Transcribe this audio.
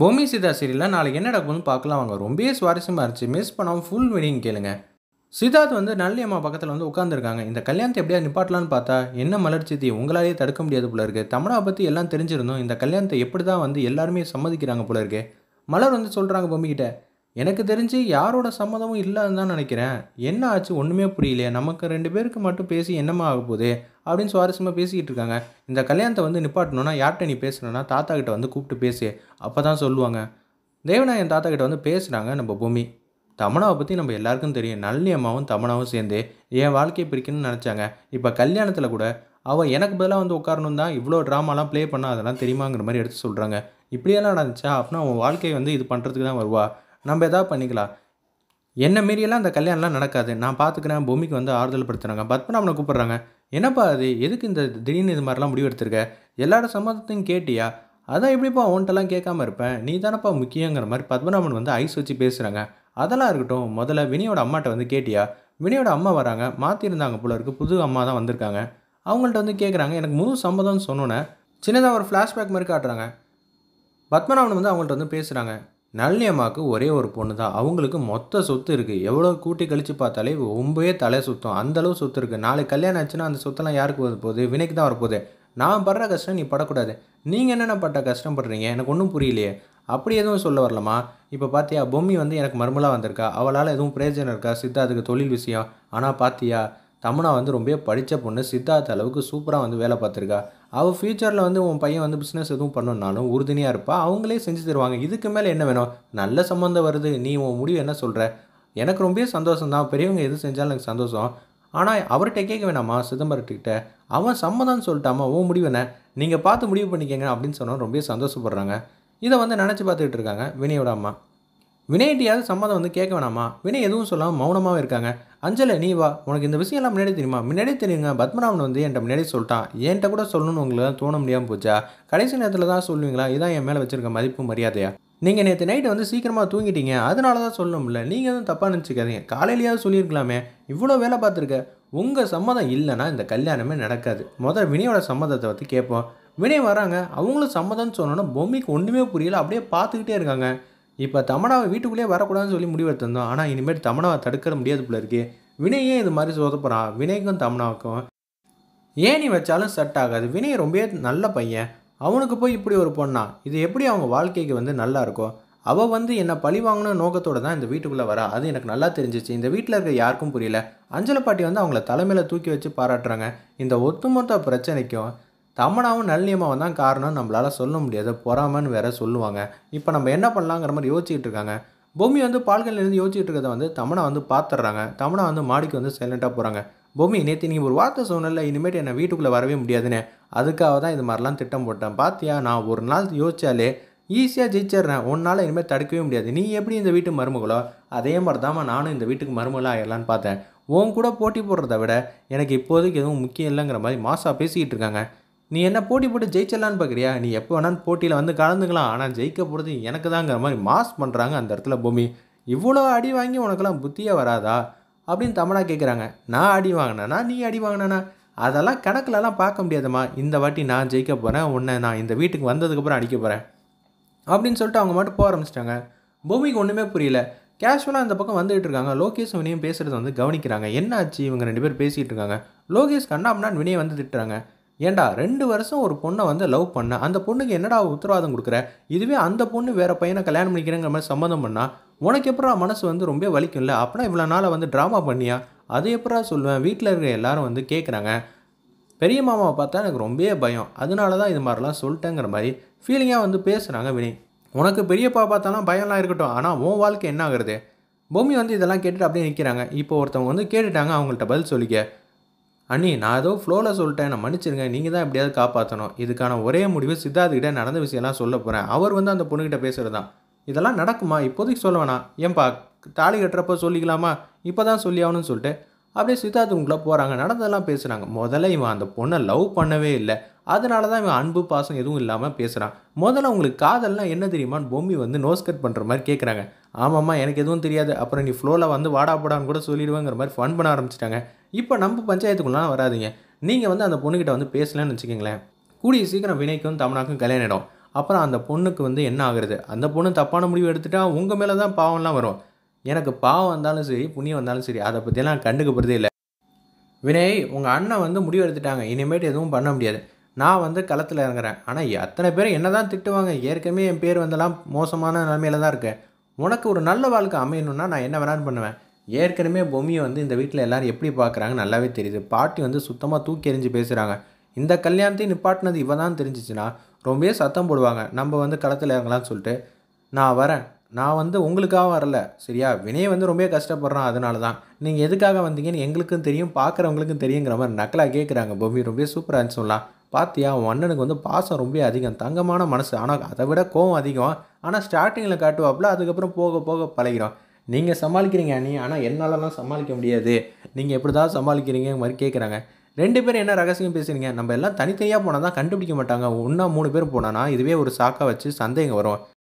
பூமி சீதா சீரியலில் நாளைக்கு என்ன நடக்கும்னு பார்க்கலாம் வாங்க ரொம்பவே சுவாரஸ்யமாக இருந்துச்சு மிஸ் பண்ணாமல் ஃபுல் மீனிங் கேளுங்க சித்தார்த் வந்து நல்லி அம்மா பக்கத்தில் வந்து உட்காந்துருக்காங்க இந்த கல்யாணத்தை எப்படியா நிப்பாட்டலான்னு பார்த்தா என்ன மலர்ச்சி உங்களாலேயே தடுக்க முடியாது போல இருக்கு தமிழா பற்றி எல்லாம் தெரிஞ்சிருந்தோம் இந்த கல்யாணத்தை எப்படி தான் வந்து எல்லாருமே சம்மதிக்கிறாங்க போல இருக்கு மலர் வந்து சொல்கிறாங்க பொம்மிக்கிட்ட எனக்கு தெரிஞ்சு யாரோட சம்மதமும் இல்லைன்னு தான் நினைக்கிறேன் என்ன ஆச்சு ஒன்றுமே புரியலையே நமக்கு ரெண்டு பேருக்கு மட்டும் பேசி என்னமா ஆக போகுது அப்படின்னு சுவாரஸ்யமாக பேசிக்கிட்டு இருக்காங்க இந்த கல்யாணத்தை வந்து நிப்பாட்டணும்னா யார்கிட்ட நீ பேசணும்னா தாத்தா கிட்ட வந்து கூப்பிட்டு பேசு அப்போ தான் சொல்லுவாங்க என் தாத்தா கிட்ட வந்து பேசுகிறாங்க நம்ம பூமி தமனாவை பற்றி நம்ம எல்லாருக்கும் தெரியும் நல்லியம்மாவும் தமனாவும் சேர்ந்து என் வாழ்க்கையை பிரிக்கணும்னு நினச்சாங்க இப்போ கல்யாணத்தில் கூட அவள் எனக்கு பதிலாக வந்து உட்காரணும் தான் இவ்வளோ ட்ராமாலாம் ப்ளே பண்ணால் அதெல்லாம் தெரியுமாங்கிற மாதிரி எடுத்து சொல்கிறாங்க இப்படியெல்லாம் நடந்துச்சா அப்படின்னா அவன் வாழ்க்கையை வந்து இது பண்ணுறதுக்கு தான் வருவா நம்ம எதாவது பண்ணிக்கலாம் என்ன மீறியெல்லாம் அந்த கல்யாணம்லாம் நடக்காது நான் பார்த்துக்கிறேன் பூமிக்கு வந்து ஆறுதல் படுத்துகிறாங்க பத்மநாபனை கூப்பிட்றாங்க என்னப்பா அது எதுக்கு இந்த திடீர்னு இது மாதிரிலாம் முடிவு எடுத்திருக்க எல்லாரோட சம்மதத்தையும் கேட்டியா அதான் எப்படிப்பா அவன்கிட்டலாம் கேட்காம இருப்பேன் நீ தானப்பா முக்கியங்கிற மாதிரி பத்மநாபன் வந்து ஐஸ் வச்சு பேசுகிறாங்க அதெல்லாம் இருக்கட்டும் முதல்ல வினியோட அம்மாட்ட வந்து கேட்டியா வினியோட அம்மா வராங்க மாற்றிருந்தாங்க போல இருக்குது புது அம்மா தான் வந்திருக்காங்க அவங்கள்ட்ட வந்து கேட்குறாங்க எனக்கு முழு சம்மதம்னு சொன்னோன்னே சின்னதாக ஒரு ஃப்ளாஷ்பேக் மாதிரி காட்டுறாங்க பத்மநாபன் வந்து அவங்கள்ட்ட வந்து பேசுகிறாங்க நல்லியம்மாவுக்கு ஒரே ஒரு பொண்ணு தான் அவங்களுக்கு மொத்த சொத்து இருக்குது எவ்வளோ கூட்டி கழித்து பார்த்தாலே ரொம்பவே தலை சுத்தம் அந்தளவு சொத்து இருக்குது நாளைக்கு கல்யாணம் ஆச்சுன்னா அந்த சொத்தெல்லாம் யாருக்கு வரப்போகுது வினைக்கு தான் வரப்போகுது நான் படுற கஷ்டம் நீ படக்கூடாது நீங்கள் என்னென்ன பட்ட கஷ்டப்படுறீங்க எனக்கு ஒன்றும் புரியலையே அப்படி எதுவும் சொல்ல வரலாமா இப்போ பார்த்தியா பொம்மி வந்து எனக்கு மர்மலாக வந்திருக்கா அவளால் எதுவும் பிரயோஜனம் இருக்கா சித்தா அதுக்கு தொழில் விஷயம் ஆனால் பார்த்தியா தமனா வந்து ரொம்ப படித்த பொண்ணு சித்தார்த்த அளவுக்கு சூப்பராக வந்து வேலை பார்த்துருக்கா அவள் ஃப்யூச்சரில் வந்து உன் பையன் வந்து பிஸ்னஸ் எதுவும் பண்ணணுன்னாலும் உறுதுணையாக இருப்பா அவங்களே செஞ்சு தருவாங்க இதுக்கு மேலே என்ன வேணும் நல்ல சம்மந்தம் வருது நீ உன் முடிவு என்ன சொல்கிற எனக்கு ரொம்ப சந்தோஷம் தான் பெரியவங்க எது செஞ்சாலும் எனக்கு சந்தோஷம் ஆனால் அவர்கிட்ட கேட்க வேணாமா சிதம்பரத்துக்கிட்ட அவன் சம்மந்தம்னு சொல்லிட்டாமா உன் முடிவு என்ன நீங்கள் பார்த்து முடிவு பண்ணிக்கங்க அப்படின்னு சொன்னால் ரொம்ப சந்தோஷப்படுறாங்க இதை வந்து நினச்சி பார்த்துக்கிட்டு இருக்காங்க வினியோட அம்மா வினய்கிட்டையாவது சம்மதம் வந்து கேட்க வேணாமா வினை எதுவும் சொல்லாமல் மௌனமாகவே இருக்காங்க அஞ்சல நீ வா உனக்கு இந்த விஷயம்லாம் முன்னாடி தெரியுமா முன்னாடியே தெரியுங்க பத்மநாபன் வந்து என்கிட்ட முன்னாடி சொல்லிட்டான் என்கிட்ட கூட சொல்லணும்னு உங்களுக்கு தான் தோண முடியாமல் போச்சா கடைசி நேரத்தில் தான் சொல்லுவீங்களா இதான் என் மேலே வச்சுருக்க மதிப்பு மரியாதையா நீங்கள் நேற்று நைட்டு வந்து சீக்கிரமாக தூங்கிட்டீங்க அதனால தான் சொல்லணும்ல நீங்கள் எதுவும் தப்பாக நினச்சிக்காதீங்க காலையிலேயாவது சொல்லியிருக்கலாமே இவ்வளோ வேலை பார்த்துருக்க உங்கள் சம்மதம் இல்லைன்னா இந்த கல்யாணமே நடக்காது முதல் வினையோட சம்மதத்தை வந்து கேட்போம் வினை வராங்க அவங்களும் சம்மதம்னு சொன்னோன்னா பொம்மைக்கு ஒன்றுமே புரியல அப்படியே பார்த்துக்கிட்டே இருக்காங்க இப்போ தமனாவை வீட்டுக்குள்ளேயே வரக்கூடாதுன்னு சொல்லி முடிவு ஆனால் இனிமேல் தமனாவை தடுக்கிற முடியாது போல இருக்கு வினையே இது மாதிரி சொதப்புறான் வினய்க்கும் தமனாவுக்கும் ஏணி வச்சாலும் செட் ஆகாது வினய் ரொம்பவே நல்ல பையன் அவனுக்கு போய் இப்படி ஒரு பொண்ணா இது எப்படி அவங்க வாழ்க்கைக்கு வந்து நல்லா இருக்கும் அவள் வந்து என்னை பழி வாங்கின நோக்கத்தோடு தான் இந்த வீட்டுக்குள்ளே வரா அது எனக்கு நல்லா தெரிஞ்சிச்சு இந்த வீட்டில் இருக்க யாருக்கும் புரியல அஞ்சல பாட்டி வந்து அவங்கள தலைமையில் தூக்கி வச்சு பாராட்டுறாங்க இந்த ஒத்துமொத்த பிரச்சனைக்கும் தமனாவும் நல்லியமாக தான் காரணம் நம்மளால் சொல்ல முடியாது பொறாமன்னு வேற சொல்லுவாங்க இப்போ நம்ம என்ன பண்ணலாங்கிற மாதிரி யோசிச்சுட்டு இருக்காங்க பூமி வந்து பால்கள்லேருந்து யோசிச்சுட்டு இருக்கிறத வந்து தமனை வந்து பார்த்துட்றாங்க தமனை வந்து மாடிக்கு வந்து சைலண்ட்டாக போகிறாங்க பூமி நேற்று நீங்கள் ஒரு வார்த்தை சொன்னல இனிமேட்டு என்னை வீட்டுக்குள்ளே வரவே முடியாதுன்னு அதுக்காக தான் இது மாதிரிலாம் திட்டம் போட்டேன் பார்த்தியா நான் ஒரு நாள் யோசிச்சாலே ஈஸியாக ஜெயிச்சிடுறேன் உன்னால் இனிமேல் தடுக்கவே முடியாது நீ எப்படி இந்த வீட்டு மருமகளோ அதே மாதிரி தான் நானும் இந்த வீட்டுக்கு மருமகளாக ஆயிடலான்னு பார்த்தேன் உன் கூட போட்டி போடுறத விட எனக்கு இப்போதைக்கு எதுவும் முக்கியம் இல்லைங்கிற மாதிரி மாசாக பேசிக்கிட்டு இருக்காங்க நீ என்ன போட்டி போட்டு ஜெயிச்சிடலான்னு பார்க்குறியா நீ எப்போ வேணாலும் போட்டியில் வந்து கலந்துக்கலாம் ஆனால் ஜெயிக்க போகிறது எனக்கு தாங்கிற மாதிரி மாஸ் பண்ணுறாங்க அந்த இடத்துல பூமி இவ்வளோ அடி வாங்கி உனக்கெல்லாம் புத்தியே வராதா அப்படின்னு தமிழா கேட்குறாங்க நான் அடி வாங்கினேனா நீ அடி வாங்கினேனா அதெல்லாம் கணக்கிலலாம் பார்க்க முடியாதம்மா இந்த வாட்டி நான் ஜெயிக்க போகிறேன் உன்னை நான் இந்த வீட்டுக்கு வந்ததுக்கப்புறம் அடிக்க போகிறேன் அப்படின்னு சொல்லிட்டு அவங்க மட்டும் போக ஆரம்பிச்சிட்டாங்க பூமிக்கு ஒன்றுமே புரியல கேஷுவலாக அந்த பக்கம் வந்துகிட்டு இருக்காங்க லோகேஷ் வினயும் பேசுகிறத வந்து கவனிக்கிறாங்க என்ன ஆச்சு இவங்க ரெண்டு பேர் பேசிகிட்டு இருக்காங்க லோகேஷ் அப்படின்னா வினயை வந்து திட்டுறாங்க ஏண்டா ரெண்டு வருஷம் ஒரு பொண்ணை வந்து லவ் பண்ண அந்த பொண்ணுக்கு என்னடா உத்தரவாதம் கொடுக்குற இதுவே அந்த பொண்ணு வேறு பையனை கல்யாணம் பண்ணிக்கிறேங்கிற மாதிரி சம்மந்தம் பண்ணால் உனக்கு எப்படா மனசு வந்து ரொம்ப வலிக்கும்ல அப்படின்னா இவ்வளோ நாளை வந்து ட்ராமா பண்ணியா அது எப்படா சொல்லுவேன் வீட்டில் இருக்கிற எல்லாரும் வந்து கேட்குறாங்க பெரிய மாமாவை பார்த்தா எனக்கு ரொம்பவே பயம் அதனால தான் இது மாதிரிலாம் சொல்லிட்டேங்கிற மாதிரி ஃபீலிங்காக வந்து பேசுகிறாங்க வினி உனக்கு பெரியப்பா பார்த்தாலும் பயம்லாம் இருக்கட்டும் ஆனால் உன் வாழ்க்கை என்ன ஆகுறது பூமி வந்து இதெல்லாம் கேட்டுட்டு அப்படியே நிற்கிறாங்க இப்போ ஒருத்தவங்க வந்து கேட்டுட்டாங்க அவங்கள்ட்ட பதில் சொல்லிக்க அண்ணி நான் ஏதோ ஃப்ளோவில் சொல்லிட்டேன் நான் மன்னிச்சிருங்க நீங்கள் தான் எப்படியாவது காப்பாற்றணும் இதுக்கான ஒரே முடிவு சித்தார்த்துக்கிட்ட நடந்த விஷயம்லாம் சொல்ல போகிறேன் அவர் வந்து அந்த பொண்ணுக்கிட்ட பேசுகிறது தான் இதெல்லாம் நடக்குமா இப்போதைக்கு சொல்ல வேணாம் ஏன்பா தாலி கட்டுறப்ப சொல்லிக்கலாமா இப்போ தான் சொல்லி ஆகணும்னு சொல்லிட்டு அப்படியே சித்தார்த்துக்குள்ளே போகிறாங்க நடந்ததெல்லாம் பேசுகிறாங்க முதல்ல இவன் அந்த பொண்ணை லவ் பண்ணவே இல்லை அதனால தான் இவன் அன்பு பாசம் எதுவும் இல்லாமல் பேசுகிறான் முதல்ல உங்களுக்கு காதல்லாம் என்ன தெரியுமான்னு பொம்மி வந்து நோஸ் கட் பண்ணுற மாதிரி கேட்குறாங்க ஆமாம்மா எனக்கு எதுவும் தெரியாது அப்புறம் நீ ஃப்ளோவில் வந்து வாடா போடான்னு கூட சொல்லிடுவேங்கிற மாதிரி ஃபன் பண்ண ஆரம்பிச்சிட்டாங்க இப்போ நம்ம பஞ்சாயத்துக்குள்ளலாம் வராதிங்க நீங்கள் வந்து அந்த பொண்ணுக்கிட்ட வந்து பேசலன்னு வச்சுக்கோங்களேன் கூடிய சீக்கிரம் வினைக்கும் தமிழாக்கும் கல்யாணம் இடம் அப்புறம் அந்த பொண்ணுக்கு வந்து என்ன ஆகுறது அந்த பொண்ணு தப்பான முடிவு எடுத்துட்டா உங்கள் மேலே தான் பாவம்லாம் வரும் எனக்கு பாவம் வந்தாலும் சரி புண்ணியம் வந்தாலும் சரி அதை பற்றிலாம் கண்டுக்க இல்லை வினய் உங்கள் அண்ணன் வந்து முடிவு எடுத்துட்டாங்க இனிமேட்டு எதுவும் பண்ண முடியாது நான் வந்து களத்தில் இறங்குறேன் ஆனால் அத்தனை பேரும் என்ன தான் திட்டுவாங்க ஏற்கனவே என் பேர் வந்தெல்லாம் மோசமான நிலமையில தான் இருக்கேன் உனக்கு ஒரு நல்ல வாழ்க்கை அமையணும்னா நான் என்ன வேணாலும் பண்ணுவேன் ஏற்கனவே பொம்மியை வந்து இந்த வீட்டில் எல்லோரும் எப்படி பார்க்குறாங்க நல்லாவே தெரியுது பாட்டி வந்து சுத்தமாக தூக்கி எறிஞ்சு பேசுகிறாங்க இந்த கல்யாணத்தையும் நிப்பாட்டினது இவ தான் தெரிஞ்சிச்சுன்னா ரொம்பவே சத்தம் போடுவாங்க நம்ம வந்து களத்தில் இறங்கலாம்னு சொல்லிட்டு நான் வரேன் நான் வந்து உங்களுக்காக வரல சரியா வினய் வந்து ரொம்ப கஷ்டப்படுறான் அதனால தான் நீங்கள் எதுக்காக வந்தீங்கன்னு எங்களுக்கும் தெரியும் பார்க்குறவங்களுக்கும் தெரியுங்கிற மாதிரி நக்கலாக கேட்குறாங்க பொம்மி ரொம்ப சூப்பராக இருந்துச்சு சொல்லலாம் பார்த்தியா உன் அண்ணனுக்கு வந்து பாசம் ரொம்ப அதிகம் தங்கமான மனசு ஆனால் அதை விட கோவம் அதிகம் ஆனால் ஸ்டார்டிங்கில் காட்டுவாப்புல அதுக்கப்புறம் போக போக பழகிறோம் நீங்கள் சமாளிக்கிறீங்க அணி ஆனால் என்னாலலாம் சமாளிக்க முடியாது நீங்கள் எப்படி தான் சமாளிக்கிறீங்க மாதிரி கேட்குறாங்க ரெண்டு பேரும் என்ன ரகசியம் பேசுகிறீங்க நம்ம எல்லாம் தனித்தனியாக போனால் தான் கண்டுபிடிக்க மாட்டாங்க ஒன்றா மூணு பேர் போனோன்னா இதுவே ஒரு சாக்காக வச்சு சந்தேகம் வரும்